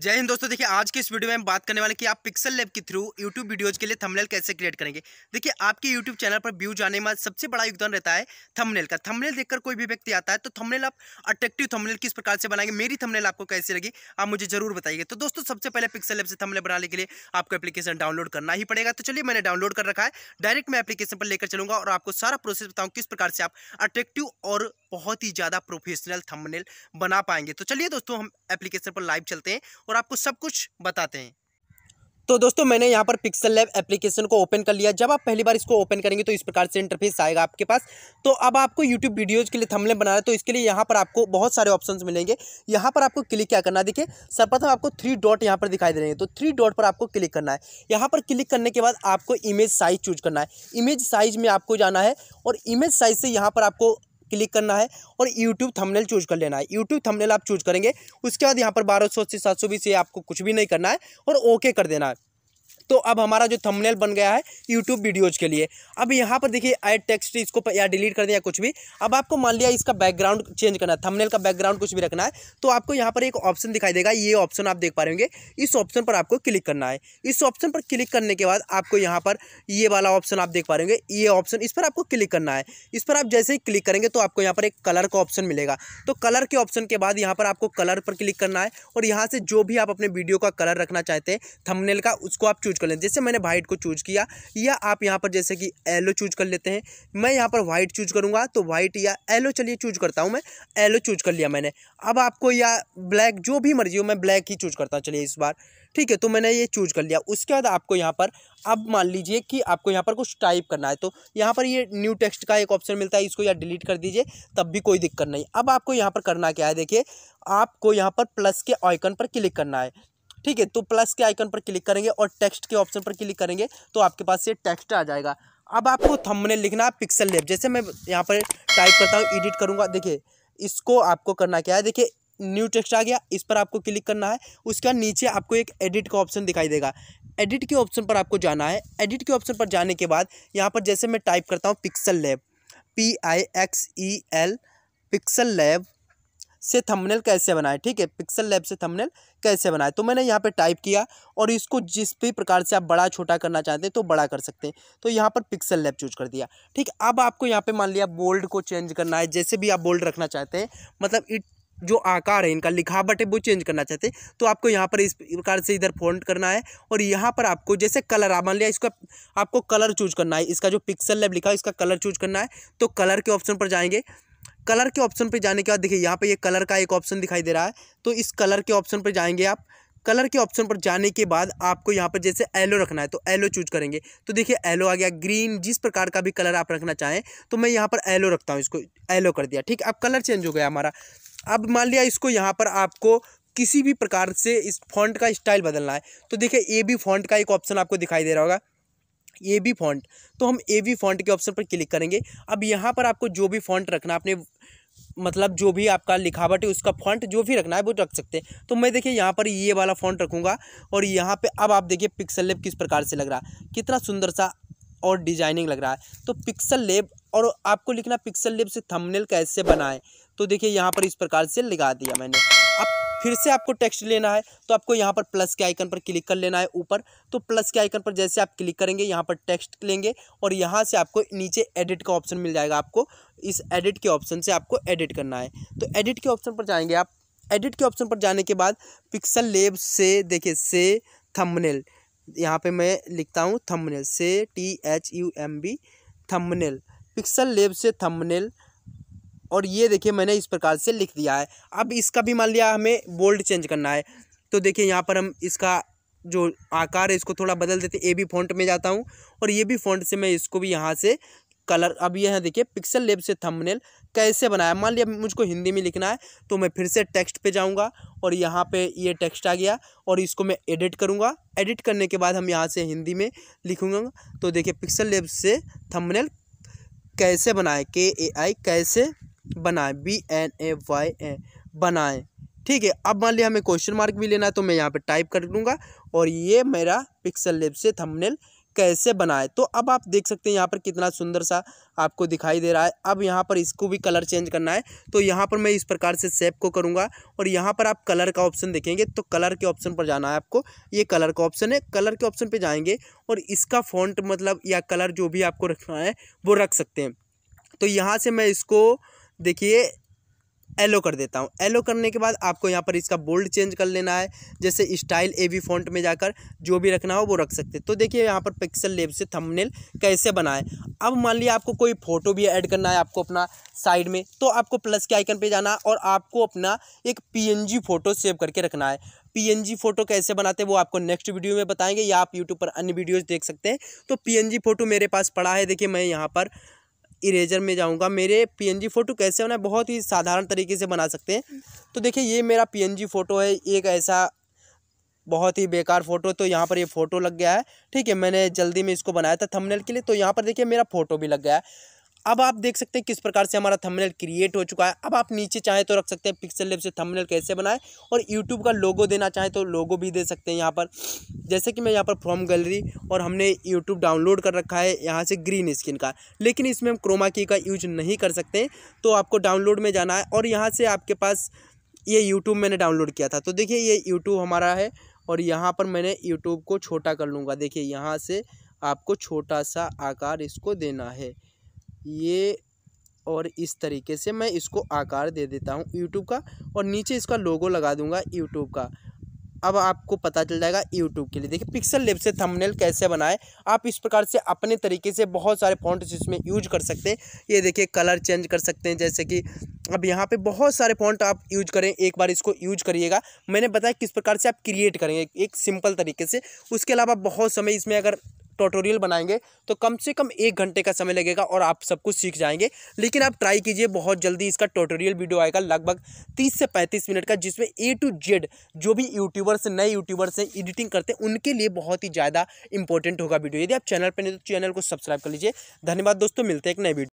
जय हिंद दोस्तों देखिए आज की इस वीडियो में हम बात करने वाले कि आप पिक्सल लैब के थ्रू यूट्यूब वीडियोज के लिए थंबनेल कैसे क्रिएट करेंगे देखिए आपके यूट्यूब चैनल पर व्यूज आने में सबसे बड़ा योगदान रहता है थंबनेल का थंबनेल देखकर कोई भी व्यक्ति आता है तो थंबनेल आप अट्रैक्टिव थमनेल किस प्रकार से बनाएंगे मेरी थमनेल आपको कैसे लगी आप मुझे जरूर बताइए तो दोस्तों सबसे पहले पिक्सल लैब से थमनेल बनाने के लिए आपको एप्लीकेशन डाउनलोड करना ही पड़ेगा तो चलिए मैंने डाउनलोड कर रखा है डायरेक्ट मैं एप्लीकेशन पर लेकर चलूँगा और आपको सारा प्रोसेस बताऊँ किस प्रकार से आप अट्रैक्टिव और बहुत ही ज़्यादा प्रोफेशनल थमनेल बना पाएंगे तो चलिए दोस्तों हम एप्लीकेशन पर लाइव चलते हैं और आपको सब कुछ बताते हैं तो दोस्तों मैंने यहाँ पर पिक्सल लैब एप्लीकेशन को ओपन कर लिया जब आप पहली बार इसको ओपन करेंगे तो इस प्रकार से इंटरफेस आएगा आपके पास तो अब आपको यूट्यूब वीडियोज़ के लिए थमले बना रहे तो इसके लिए यहाँ पर आपको बहुत सारे ऑप्शन मिलेंगे यहाँ पर आपको क्लिक क्या करना है देखिए सर्वप्रथम आपको थ्री डॉट यहाँ पर दिखाई दे रहे हैं तो थ्री डॉट पर आपको क्लिक करना है यहाँ पर क्लिक करने के बाद आपको इमेज साइज़ चूज करना है इमेज साइज़ में आपको जाना है और इमेज साइज़ से यहाँ पर आपको क्लिक करना है और यूट्यूब थंबनेल चूज कर लेना है यूट्यूब थंबनेल आप चूज करेंगे उसके बाद यहाँ पर बारह से सात से आपको कुछ भी नहीं करना है और ओके कर देना है तो अब हमारा जो थंबनेल बन गया है यूट्यूब वीडियोज़ के लिए अब यहाँ पर देखिए ऐड टेक्स्ट इसको या डिलीट कर दिया कुछ भी अब आपको मान लिया इसका बैकग्राउंड चेंज करना है थंबनेल का बैकग्राउंड कुछ भी रखना है तो आपको यहाँ पर एक ऑप्शन दिखाई देगा ये ऑप्शन आप देख पा रहे होंगे इस ऑप्शन पर आपको क्लिक करना है इस ऑप्शन पर क्लिक करने के बाद आपको यहाँ पर ये वाला ऑप्शन आप देख पा रहे होंगे ये ऑप्शन इस पर आपको क्लिक करना है इस पर आप जैसे ही क्लिक करेंगे तो आपको यहाँ पर एक कलर का ऑप्शन मिलेगा तो कलर के ऑप्शन के बाद यहाँ पर आपको कलर पर क्लिक करना है और यहाँ से जो भी आप अपने वीडियो का कलर रखना चाहते हैं थमनेल का उसको आप चूज कर लें जैसे मैंने वाइट को चूज किया या आप यहाँ पर जैसे कि एलो चूज कर लेते हैं मैं यहाँ पर वाइट चूज करूँगा तो वाइट या एलो चलिए चूज करता हूँ मैं एलो चूज कर लिया मैंने अब आपको या ब्लैक जो भी मर्जी हो मैं ब्लैक ही चूज करता हूँ चलिए इस बार ठीक है तो मैंने ये चूज कर लिया उसके बाद आपको यहाँ पर अब मान लीजिए कि आपको यहाँ पर कुछ टाइप करना है तो यहाँ पर ये न्यू टेक्स्ट का एक ऑप्शन मिलता है इसको या डिलीट कर दीजिए तब भी कोई दिक्कत नहीं अब आपको यहाँ पर करना क्या है देखिए आपको यहाँ पर प्लस के आइकन पर क्लिक करना है ठीक है तो प्लस के आइकन पर क्लिक करेंगे और टेक्स्ट के ऑप्शन पर क्लिक करेंगे तो आपके पास ये टेक्स्ट आ जाएगा अब आपको थंबनेल लिखना है पिक्सल लेप जैसे मैं यहाँ पर टाइप करता हूँ एडिट करूँगा देखिए इसको आपको करना क्या है देखिए न्यू टेक्स्ट आ गया इस पर आपको क्लिक करना है उसके बाद नीचे आपको एक एडिट का ऑप्शन दिखाई देगा एडिट के ऑप्शन पर आपको जाना है एडिट के ऑप्शन पर जाने के बाद यहाँ पर जैसे मैं टाइप करता हूँ Pixel Lab P I X E L Pixel Lab से थंबनेल कैसे बनाए ठीक है पिक्सल लैब से थंबनेल कैसे बनाए तो मैंने यहाँ पे टाइप किया और इसको जिस भी प्रकार से आप बड़ा छोटा करना चाहते हैं तो बड़ा कर सकते हैं तो यहाँ पर पिक्सल लैब चूज कर दिया ठीक अब आपको यहाँ पे मान लिया बोल्ड को चेंज करना है जैसे भी आप बोल्ड रखना चाहते हैं मतलब इट जो आकार है इनका लिखावट है वो चेंज करना चाहते हैं तो आपको यहाँ पर इस प्रकार से इधर फोल्ड करना है और यहाँ पर आपको जैसे कलर आप मान लिया इसका आपको कलर चूज करना है इसका जो पिक्सल लैब लिखा है इसका कलर चूज करना है तो कलर के ऑप्शन पर जाएंगे कलर के ऑप्शन पर जाने के बाद देखिए यहाँ पर ये कलर का एक ऑप्शन दिखाई दे रहा है तो इस कलर के ऑप्शन पर जाएंगे आप कलर के ऑप्शन पर जाने के बाद आपको यहाँ पर जैसे एलो रखना है तो एलो चूज करेंगे तो देखिए एलो आ गया ग्रीन जिस प्रकार का भी कलर आप रखना चाहें तो मैं यहाँ पर एलो रखता हूँ इसको एलो कर दिया ठीक अब कलर चेंज हो गया हमारा अब मान लिया इसको यहाँ पर आपको किसी भी प्रकार से इस फॉन्ट का स्टाइल बदलना है तो देखिए ए बी फॉन्ट का एक ऑप्शन आपको दिखाई दे रहा होगा ए बी फॉन्ट तो हम ए बी फॉन्ट के ऑप्शन पर क्लिक करेंगे अब यहाँ पर आपको जो भी फॉन्ट रखना अपने मतलब जो भी आपका लिखावट है उसका फॉन्ट जो भी रखना है वो रख सकते हैं तो मैं देखिए यहाँ पर ये वाला फॉन्ट रखूँगा और यहाँ पे अब आप देखिए पिक्सल लेब किस प्रकार से लग रहा है कितना सुंदर सा और डिजाइनिंग लग रहा है तो पिक्सल लेब और आपको लिखना पिक्सल लेब से थंबनेल कैसे बनाएं तो देखिए यहाँ पर इस प्रकार से लगा दिया मैंने अब फिर से आपको टेक्स्ट लेना है तो आपको यहाँ पर प्लस के आइकन पर क्लिक कर लेना है ऊपर तो प्लस के आइकन पर जैसे आप क्लिक करेंगे यहाँ पर टेक्स्ट लेंगे और यहाँ से आपको नीचे एडिट का ऑप्शन मिल जाएगा आपको इस एडिट के ऑप्शन से आपको एडिट करना है तो एडिट के ऑप्शन पर जाएंगे आप एडिट के ऑप्शन पर जाने के बाद पिक्सल लेब से देखिए से थमनेल यहाँ पे मैं लिखता हूँ थमनेल से T H U M B thumbnail Pixel Lab से थमनेल और ये देखिए मैंने इस प्रकार से लिख दिया है अब इसका भी मान लिया हमें बोल्ड चेंज करना है तो देखिए यहाँ पर हम इसका जो आकार है इसको थोड़ा बदल देते ए भी फॉन्ट में जाता हूँ और ये भी फॉन्ट से मैं इसको भी यहाँ से कलर अब यह है देखिए पिक्सल लेप से थंबनेल कैसे बनाया मान लिया मुझको हिंदी में लिखना है तो मैं फिर से टेक्स्ट पे जाऊंगा और यहाँ पे ये टेक्स्ट आ गया और इसको मैं एडिट करूँगा एडिट करने के बाद हम यहाँ से हिंदी में लिखूँगा तो देखिए पिक्सल लेप से थंबनेल कैसे बनाए के ए आई कैसे बनाएं B N A Y A बनाएं ठीक है अब मान लिया हमें क्वेश्चन मार्क भी लेना है तो मैं यहाँ पे टाइप कर लूँगा और ये मेरा पिक्सल लेप से थंबनेल कैसे बनाए तो अब आप देख सकते हैं यहाँ पर कितना सुंदर सा आपको दिखाई दे रहा है अब यहाँ पर इसको भी कलर चेंज करना है तो यहाँ पर मैं इस प्रकार से सेप को करूँगा और यहाँ पर आप कलर का ऑप्शन देखेंगे तो कलर के ऑप्शन पर जाना है आपको ये कलर का ऑप्शन है कलर के ऑप्शन पर जाएंगे और इसका फॉन्ट मतलब या कलर जो भी आपको रखना है वो रख सकते हैं तो यहाँ से मैं इसको देखिए एलो कर देता हूँ एलो करने के बाद आपको यहाँ पर इसका बोल्ड चेंज कर लेना है जैसे स्टाइल ए वी फॉन्ट में जाकर जो भी रखना हो वो रख सकते हैं तो देखिए यहाँ पर पिक्सल लेब से थंबनेल कैसे बनाए अब मान लिया आपको कोई फोटो भी ऐड करना है आपको अपना साइड में तो आपको प्लस के आइकन पे जाना और आपको अपना एक पी फोटो सेव करके रखना है पी फोटो कैसे बनाते हैं वो आपको नेक्स्ट वीडियो में बताएंगे या आप यूट्यूब पर अन्य वीडियोज़ देख सकते हैं तो पी फोटो मेरे पास पड़ा है देखिए मैं यहाँ पर इरेजर में जाऊँगा मेरे पीएनजी फ़ोटो कैसे होना है बहुत ही साधारण तरीके से बना सकते हैं तो देखिए ये मेरा पीएनजी फ़ोटो है एक ऐसा बहुत ही बेकार फ़ोटो तो यहाँ पर ये फ़ोटो लग गया है ठीक है मैंने जल्दी में इसको बनाया था थंबनेल के लिए तो यहाँ पर देखिए मेरा फ़ोटो भी लग गया है अब आप देख सकते हैं किस प्रकार से हमारा थंबनेल क्रिएट हो चुका है अब आप नीचे चाहें तो रख सकते हैं पिक्सल लेप से थंबनेल कैसे बनाए और यूट्यूब का लोगो देना चाहें तो लोगो भी दे सकते हैं यहाँ पर जैसे कि मैं यहाँ पर फ्रॉम गैलरी और हमने यूट्यूब डाउनलोड कर रखा है यहाँ से ग्रीन स्किन का लेकिन इसमें हम क्रोमा की का यूज नहीं कर सकते तो आपको डाउनलोड में जाना है और यहाँ से आपके पास ये यूट्यूब मैंने डाउनलोड किया था तो देखिए ये यूट्यूब हमारा है और यहाँ पर मैंने यूट्यूब को छोटा कर लूँगा देखिए यहाँ से आपको छोटा सा आकार इसको देना है ये और इस तरीके से मैं इसको आकार दे देता हूँ यूट्यूब का और नीचे इसका लोगो लगा दूंगा यूट्यूब का अब आपको पता चल जाएगा यूट्यूब के लिए देखिए पिक्सल लेप से थंबनेल कैसे बनाए आप इस प्रकार से अपने तरीके से बहुत सारे फॉन्ट्स इसमें यूज कर सकते हैं ये देखिए कलर चेंज कर सकते हैं जैसे कि अब यहाँ पे बहुत सारे फॉन्ट आप यूज करें एक बार इसको यूज करिएगा मैंने बताया किस प्रकार से आप क्रिएट करेंगे एक सिंपल तरीके से उसके अलावा बहुत समय इसमें अगर ट्यूटोरियल बनाएंगे तो कम से कम एक घंटे का समय लगेगा और आप सब कुछ सीख जाएंगे लेकिन आप ट्राई कीजिए बहुत जल्दी इसका ट्यूटोरियल वीडियो आएगा लगभग तीस से पैंतीस मिनट का जिसमें ए टू जेड जो भी यूट्यूबर्स नए यूट्यूबर्स हैं एडिटिंग करते हैं उनके लिए बहुत ही ज़्यादा इंपॉर्टेंट होगा वीडियो यदि आप चैनल पर नहीं तो चैनल को सब्सक्राइब कर लीजिए धन्यवाद दोस्तों मिलते हैं एक नए वीडियो